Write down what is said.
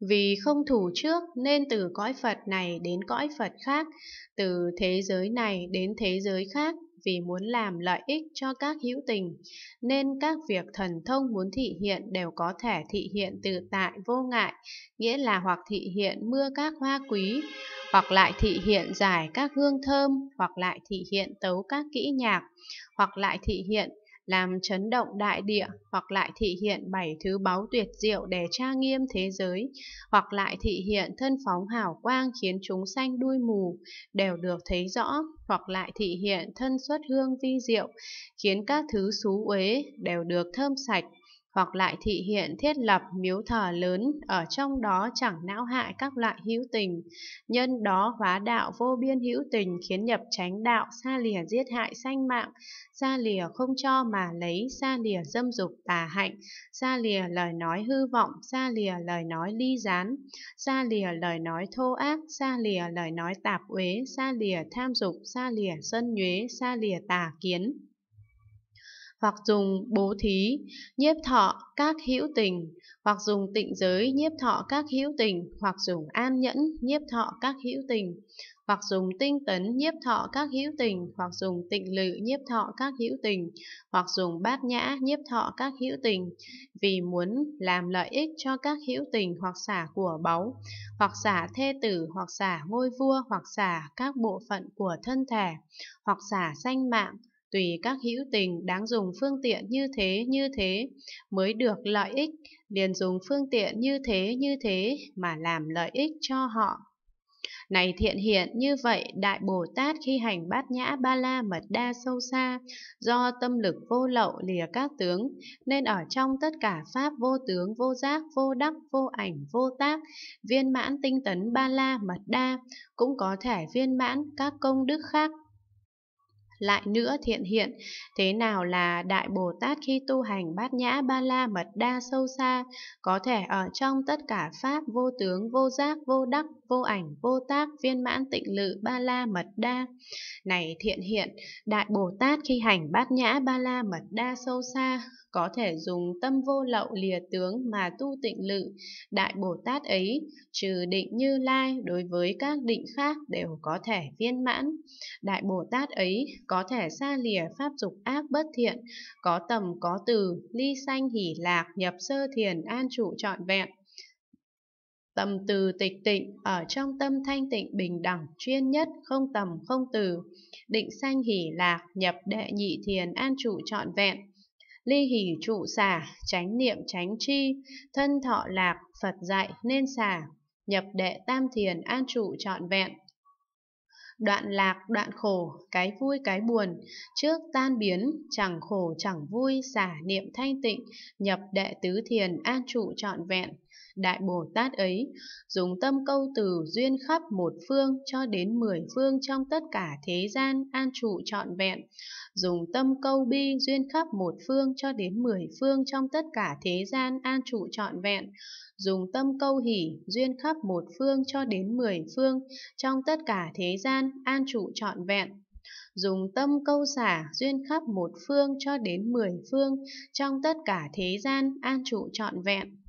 vì không thủ trước nên từ cõi Phật này đến cõi Phật khác, từ thế giới này đến thế giới khác vì muốn làm lợi ích cho các hữu tình, nên các việc thần thông muốn thị hiện đều có thể thị hiện từ tại vô ngại, nghĩa là hoặc thị hiện mưa các hoa quý, hoặc lại thị hiện giải các hương thơm, hoặc lại thị hiện tấu các kỹ nhạc, hoặc lại thị hiện làm chấn động đại địa, hoặc lại thị hiện bảy thứ báu tuyệt diệu để tra nghiêm thế giới, hoặc lại thị hiện thân phóng hào quang khiến chúng sanh đuôi mù, đều được thấy rõ, hoặc lại thị hiện thân xuất hương vi diệu, khiến các thứ xú uế đều được thơm sạch, hoặc lại thị hiện thiết lập miếu thờ lớn, ở trong đó chẳng não hại các loại hữu tình, nhân đó hóa đạo vô biên hữu tình khiến nhập tránh đạo, xa lìa giết hại sanh mạng, xa lìa không cho mà lấy, xa lìa dâm dục tà hạnh, xa lìa lời nói hư vọng, xa lìa lời nói ly gián, xa lìa lời nói thô ác, xa lìa lời nói tạp uế, xa lìa tham dục, xa lìa sân nhuế, xa lìa tà kiến hoặc dùng bố thí nhiếp thọ các hữu tình hoặc dùng tịnh giới nhiếp thọ các hữu tình hoặc dùng an nhẫn nhiếp thọ các hữu tình hoặc dùng tinh tấn nhiếp thọ các hữu tình hoặc dùng tịnh lự nhiếp thọ các hữu tình hoặc dùng bát nhã nhiếp thọ các hữu tình vì muốn làm lợi ích cho các hữu tình hoặc xả của báu hoặc xả thê tử hoặc xả ngôi vua hoặc xả các bộ phận của thân thể hoặc xả sanh mạng tùy các hữu tình đáng dùng phương tiện như thế như thế mới được lợi ích, liền dùng phương tiện như thế như thế mà làm lợi ích cho họ. Này thiện hiện như vậy, Đại Bồ Tát khi hành bát nhã ba la mật đa sâu xa, do tâm lực vô lậu lìa các tướng, nên ở trong tất cả pháp vô tướng, vô giác, vô đắc, vô ảnh, vô tác, viên mãn tinh tấn ba la mật đa, cũng có thể viên mãn các công đức khác lại nữa thiện hiện, thế nào là Đại Bồ Tát khi tu hành bát nhã ba la mật đa sâu xa, có thể ở trong tất cả Pháp vô tướng, vô giác, vô đắc, vô ảnh, vô tác, viên mãn tịnh lự ba la mật đa. Này thiện hiện, Đại Bồ Tát khi hành bát nhã ba la mật đa sâu xa, có thể dùng tâm vô lậu lìa tướng mà tu tịnh lự. Đại Bồ Tát ấy, trừ định như lai đối với các định khác đều có thể viên mãn. Đại Bồ Tát ấy có thể xa lìa pháp dục ác bất thiện, có tầm có từ, ly sanh hỷ lạc, nhập sơ thiền an trụ trọn vẹn. Tầm từ tịch tịnh, ở trong tâm thanh tịnh bình đẳng, chuyên nhất, không tầm, không từ. Định sanh hỷ lạc, nhập đệ nhị thiền an trụ trọn vẹn. Ly hỷ trụ xả, tránh niệm tránh chi, thân thọ lạc, Phật dạy nên xả. Nhập đệ tam thiền an trụ trọn vẹn đoạn lạc đoạn khổ, cái vui cái buồn, trước tan biến, chẳng khổ chẳng vui, xả niệm thanh tịnh, nhập đệ tứ thiền an trụ trọn vẹn. Đại Bồ Tát ấy dùng tâm câu từ duyên khắp một phương cho đến mười phương trong tất cả thế gian an trụ trọn vẹn, dùng tâm câu bi duyên khắp một phương cho đến mười phương trong tất cả thế gian an trụ trọn vẹn, dùng tâm câu hỷ duyên khắp một phương cho đến mười phương trong tất cả thế gian an trụ trọn vẹn dùng tâm câu xả duyên khắp một phương cho đến mười phương trong tất cả thế gian an trụ trọn vẹn